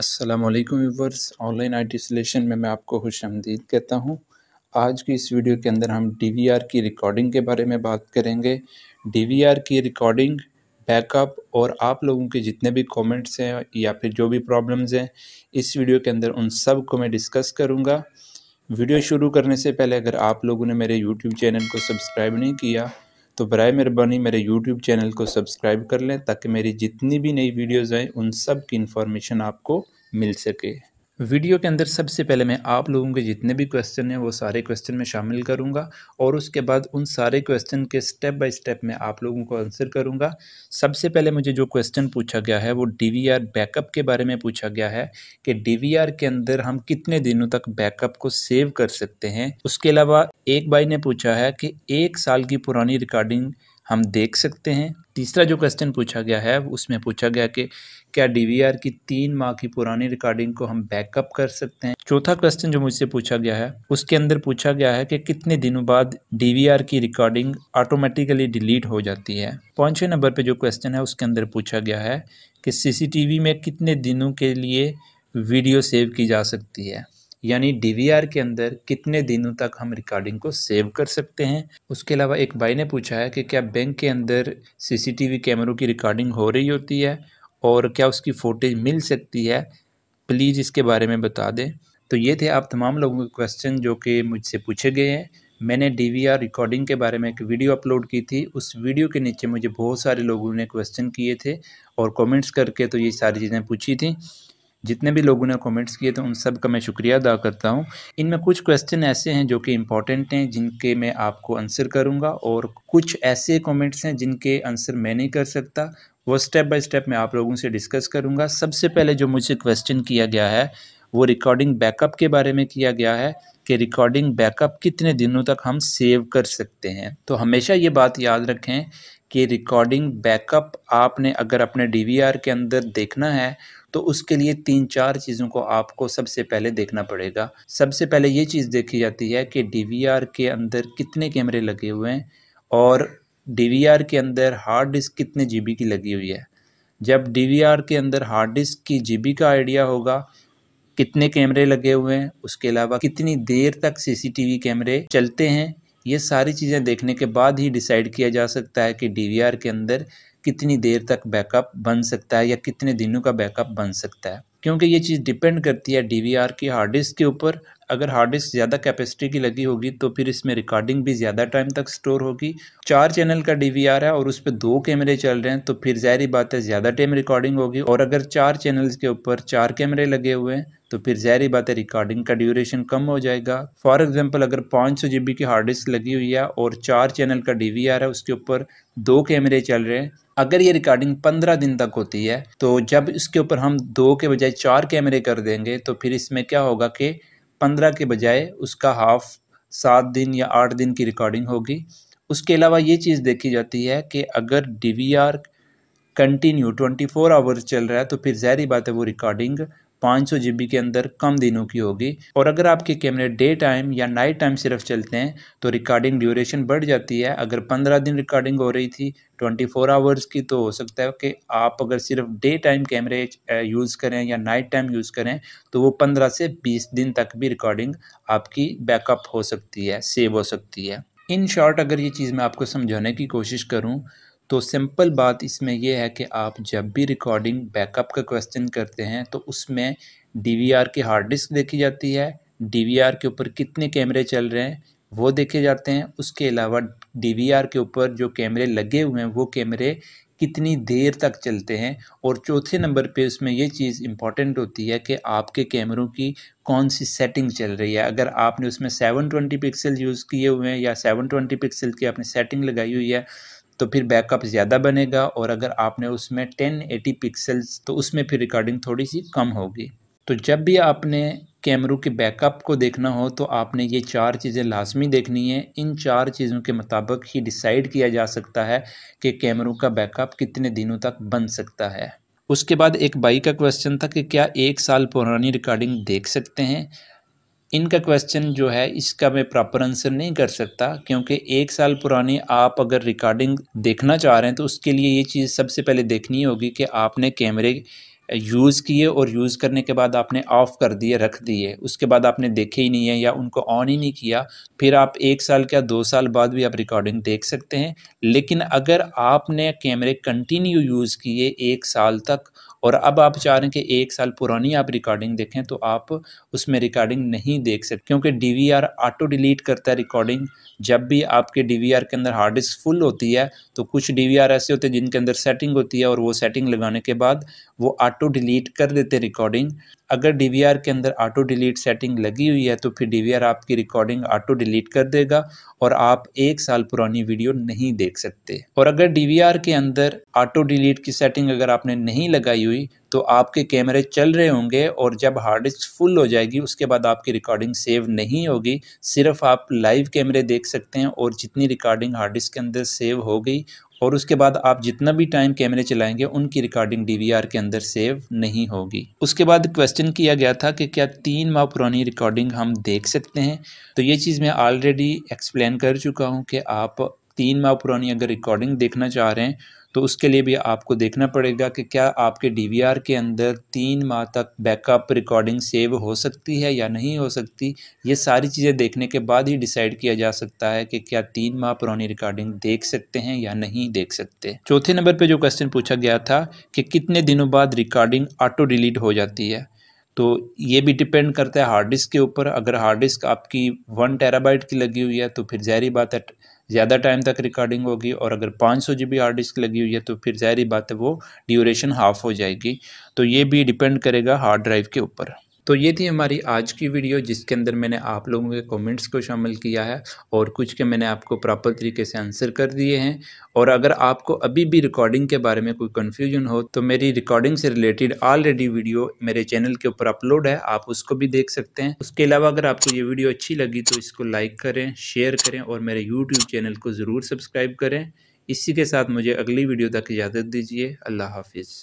Aslam viewers online I T solution में मैं आपको खुश आमदीद कहता हूँ आज की इस वीडियो के अंदर हम डी वी आर की रिकॉर्डिंग के बारे में बात करेंगे डी वी आर की रिकॉर्डिंग बैकअप और आप लोगों के जितने भी कमेंट्स हैं या फिर जो भी प्रॉब्लम्स हैं इस वीडियो के अंदर उन सब को मैं डिस्कस करूँगा वीडियो शुरू करने से पहले अगर आप लोगों ने मेरे यूट्यूब चैनल को सब्सक्राइब नहीं किया तो बर मेहरबानी मेरे यूट्यूब चैनल को सब्सक्राइब कर लें ताकि मेरी जितनी भी नई वीडियोज़ आएँ उन सब की इन्फॉर्मेशन आपको मिल सके वीडियो के अंदर सबसे पहले मैं आप लोगों के जितने भी क्वेश्चन हैं वो सारे क्वेश्चन में शामिल करूंगा और उसके बाद उन सारे क्वेश्चन के स्टेप बाय स्टेप मैं आप लोगों को आंसर करूंगा सबसे पहले मुझे जो क्वेश्चन पूछा गया है वो डीवीआर बैकअप के बारे में पूछा गया है कि डीवीआर के अंदर हम कितने दिनों तक बैकअप को सेव कर सकते हैं उसके अलावा एक भाई ने पूछा है कि एक साल की पुरानी रिकॉर्डिंग हम देख सकते हैं तीसरा जो क्वेश्चन पूछा गया है उसमें पूछा गया कि क्या डीवीआर की तीन माह की पुरानी रिकॉर्डिंग को हम बैकअप कर सकते हैं चौथा क्वेश्चन जो मुझसे पूछा गया है उसके अंदर पूछा गया है कि कितने दिनों बाद डीवीआर की रिकॉर्डिंग ऑटोमेटिकली डिलीट हो जाती है पाँचवें नंबर पर जो क्वेश्चन है उसके अंदर पूछा गया है कि सी में कितने दिनों के लिए वीडियो सेव की जा सकती है यानी डी के अंदर कितने दिनों तक हम रिकॉर्डिंग को सेव कर सकते हैं उसके अलावा एक भाई ने पूछा है कि क्या बैंक के अंदर सीसीटीवी कैमरों की रिकॉर्डिंग हो रही होती है और क्या उसकी फ़ोटेज मिल सकती है प्लीज़ इसके बारे में बता दें तो ये थे आप तमाम लोगों के क्वेश्चन जो कि मुझसे पूछे गए हैं मैंने डी रिकॉर्डिंग के बारे में एक वीडियो अपलोड की थी उस वीडियो के नीचे मुझे बहुत सारे लोगों ने क्वेश्चन किए थे और कमेंट्स करके तो ये सारी चीज़ें पूछी थी जितने भी लोगों ने कमेंट्स किए थे तो उन सब का मैं शुक्रिया अदा करता हूँ इनमें कुछ क्वेश्चन ऐसे हैं जो कि इम्पॉर्टेंट हैं जिनके मैं आपको आंसर करूँगा और कुछ ऐसे कमेंट्स हैं जिनके आंसर मैं नहीं कर सकता वो स्टेप बाय स्टेप मैं आप लोगों से डिस्कस करूँगा सबसे पहले जो मुझसे क्वेश्चन किया गया है वो रिकॉर्डिंग बैकअप के बारे में किया गया है कि रिकॉर्डिंग बैकअप कितने दिनों तक हम सेव कर सकते हैं तो हमेशा ये बात याद रखें कि रिकॉर्डिंग बैकअप आपने अगर अपने डीवीआर के अंदर देखना है तो उसके लिए तीन चार चीज़ों को आपको सबसे पहले देखना पड़ेगा सबसे पहले ये चीज़ देखी जाती है कि डी के अंदर कितने कैमरे लगे हुए हैं और डी के अंदर हार्ड डिस्क कितने जी की लगी हुई है जब डी के अंदर हार्ड डिस्क की जी का आइडिया होगा कितने कैमरे लगे हुए हैं उसके अलावा कितनी देर तक सीसीटीवी कैमरे चलते हैं ये सारी चीज़ें देखने के बाद ही डिसाइड किया जा सकता है कि डीवीआर के अंदर कितनी देर तक बैकअप बन सकता है या कितने दिनों का बैकअप बन सकता है क्योंकि ये चीज़ डिपेंड करती है डीवीआर की हार्ड डिस्क के ऊपर अगर हार्ड डिस्क ज़्यादा कैपेसिटी की लगी होगी तो फिर इसमें रिकॉर्डिंग भी ज़्यादा टाइम तक स्टोर होगी चार चैनल का डी है और उस पर दो कैमरे चल रहे हैं तो फिर जहरी बात है ज़्यादा टाइम रिकॉर्डिंग होगी और अगर चार चैनल्स के ऊपर चार कैमरे लगे हुए हैं तो फिर जहरी बात है रिकॉर्डिंग का ड्यूरेशन कम हो जाएगा फॉर एग्जाम्पल अगर पाँच सौ की हार्ड डिस्क लगी हुई है और चार चैनल का डी है उसके ऊपर दो कैमरे चल रहे हैं अगर ये रिकॉर्डिंग पंद्रह दिन तक होती है तो जब इसके ऊपर हम दो के बजाय चार कैमरे कर देंगे तो फिर इसमें क्या होगा कि पंद्रह के बजाय उसका हाफ सात दिन या आठ दिन की रिकॉर्डिंग होगी उसके अलावा ये चीज़ देखी जाती है कि अगर D V R continue twenty four hours चल रहा है तो फिर जहरी बात है वो रिकॉर्डिंग पाँच सौ के अंदर कम दिनों की होगी और अगर आपके कैमरे डे टाइम या नाइट टाइम सिर्फ चलते हैं तो रिकॉर्डिंग ड्यूरेशन बढ़ जाती है अगर पंद्रह दिन रिकॉर्डिंग हो रही थी ट्वेंटी फोर आवर्स की तो हो सकता है कि आप अगर सिर्फ डे टाइम कैमरे यूज़ करें या नाइट टाइम यूज़ करें तो वो पंद्रह से बीस दिन तक भी रिकॉर्डिंग आपकी बैकअप हो सकती है सेव हो सकती है इन शॉर्ट अगर ये चीज़ मैं आपको समझाने की कोशिश करूँ तो सिंपल बात इसमें यह है कि आप जब भी रिकॉर्डिंग बैकअप का क्वेश्चन करते हैं तो उसमें डीवीआर की हार्ड डिस्क देखी जाती है डीवीआर के ऊपर कितने कैमरे चल रहे हैं वो देखे जाते हैं उसके अलावा डीवीआर के ऊपर जो कैमरे लगे हुए हैं वो कैमरे कितनी देर तक चलते हैं और चौथे नंबर पे उसमें ये चीज़ इंपॉर्टेंट होती है कि आपके कैमरों की कौन सी सेटिंग चल रही है अगर आपने उसमें 720 पिक्सल यूज़ किए हुए हैं या 720 पिक्सल की आपने सेटिंग लगाई हुई है तो फिर बैकअप ज़्यादा बनेगा और अगर आपने उसमें टेन एटी पिक्सल्स तो उसमें फिर रिकॉर्डिंग थोड़ी सी कम होगी तो जब भी आपने कैमरों के बैकअप को देखना हो तो आपने ये चार चीज़ें लाजमी देखनी है इन चार चीज़ों के मुताबिक ही डिसाइड किया जा सकता है कि कैमरों का बैकअप कितने दिनों तक बन सकता है उसके बाद एक बाई का क्वेश्चन था कि क्या एक साल पुरानी रिकॉर्डिंग देख सकते हैं इनका क्वेश्चन जो है इसका मैं प्रॉपर आंसर नहीं कर सकता क्योंकि एक साल पुरानी आप अगर रिकॉर्डिंग देखना चाह रहे हैं तो उसके लिए ये चीज़ सबसे पहले देखनी होगी कि आपने कैमरे यूज़ किए और यूज़ करने के बाद आपने ऑफ़ कर दिए रख दिए उसके बाद आपने देखे ही नहीं है या उनको ऑन ही नहीं किया फिर आप एक साल क्या दो साल बाद भी आप रिकॉर्डिंग देख सकते हैं लेकिन अगर आपने कैमरे कंटिन्यू यूज़ किए एक साल तक और अब आप चाह रहे हैं कि एक साल पुरानी आप रिकॉर्डिंग देखें तो आप उसमें रिकॉर्डिंग नहीं देख सकते क्योंकि डी ऑटो डिलीट करता है रिकॉर्डिंग जब भी आपके डी के अंदर हार्ड डिस्क फुल होती है तो कुछ डी ऐसे होते हैं जिनके अंदर सेटिंग होती है और वो सेटिंग लगाने के बाद वो आटो ऑटो डिलीट कर देते रिकॉर्डिंग अगर डी के अंदर ऑटो डिलीट सेटिंग लगी हुई है तो फिर डी आपकी रिकॉर्डिंग ऑटो डिलीट कर देगा और आप एक साल पुरानी वीडियो नहीं देख सकते और अगर डी के अंदर ऑटो डिलीट की सेटिंग अगर आपने नहीं लगाई हुई तो आपके कैमरे चल रहे होंगे और जब हार्ड डिस्क फुल हो जाएगी उसके बाद आपकी रिकॉर्डिंग सेव नहीं होगी सिर्फ आप लाइव कैमरे देख सकते हैं और जितनी रिकॉर्डिंग हार्ड डिस्क के अंदर सेव हो गई और उसके बाद आप जितना भी टाइम कैमरे चलाएंगे उनकी रिकॉर्डिंग डीवीआर के अंदर सेव नहीं होगी उसके बाद क्वेश्चन किया गया था कि क्या तीन माह पुरानी रिकॉर्डिंग हम देख सकते हैं तो ये चीज़ मैं ऑलरेडी एक्सप्लेन कर चुका हूँ कि आप तीन माह पुरानी अगर रिकॉर्डिंग देखना चाह रहे हैं तो उसके लिए भी आपको देखना पड़ेगा कि क्या आपके डी के अंदर तीन माह तक बैकअप रिकॉर्डिंग सेव हो सकती है या नहीं हो सकती ये सारी चीज़ें देखने के बाद ही डिसाइड किया जा सकता है कि क्या तीन माह पुरानी रिकॉर्डिंग देख सकते हैं या नहीं देख सकते चौथे नंबर पर जो क्वेश्चन पूछा गया था कि कितने दिनों बाद रिकॉर्डिंग ऑटो डिलीट हो जाती है तो ये भी डिपेंड करता है हार्ड डिस्क के ऊपर अगर हार्ड डिस्क आपकी वन टेराबाइट की लगी हुई है तो फिर जहरी बात है ज़्यादा टाइम तक रिकॉर्डिंग होगी और अगर पाँच सौ जी बी हार्ड डिस्क लगी हुई है तो फिर जहरी बात है वो ड्यूरेशन हाफ हो जाएगी तो ये भी डिपेंड करेगा हार्ड ड्राइव के ऊपर तो ये थी हमारी आज की वीडियो जिसके अंदर मैंने आप लोगों के कमेंट्स को शामिल किया है और कुछ के मैंने आपको प्रॉपर तरीके से आंसर कर दिए हैं और अगर आपको अभी भी रिकॉर्डिंग के बारे में कोई कन्फ्यूजन हो तो मेरी रिकॉर्डिंग से रिलेटेड ऑलरेडी वीडियो मेरे चैनल के ऊपर अपलोड है आप उसको भी देख सकते हैं उसके अलावा अगर आपको ये वीडियो अच्छी लगी तो इसको लाइक करें शेयर करें और मेरे यूट्यूब चैनल को ज़रूर सब्सक्राइब करें इसी के साथ मुझे अगली वीडियो तक इजाज़त दीजिए अल्लाह हाफिज़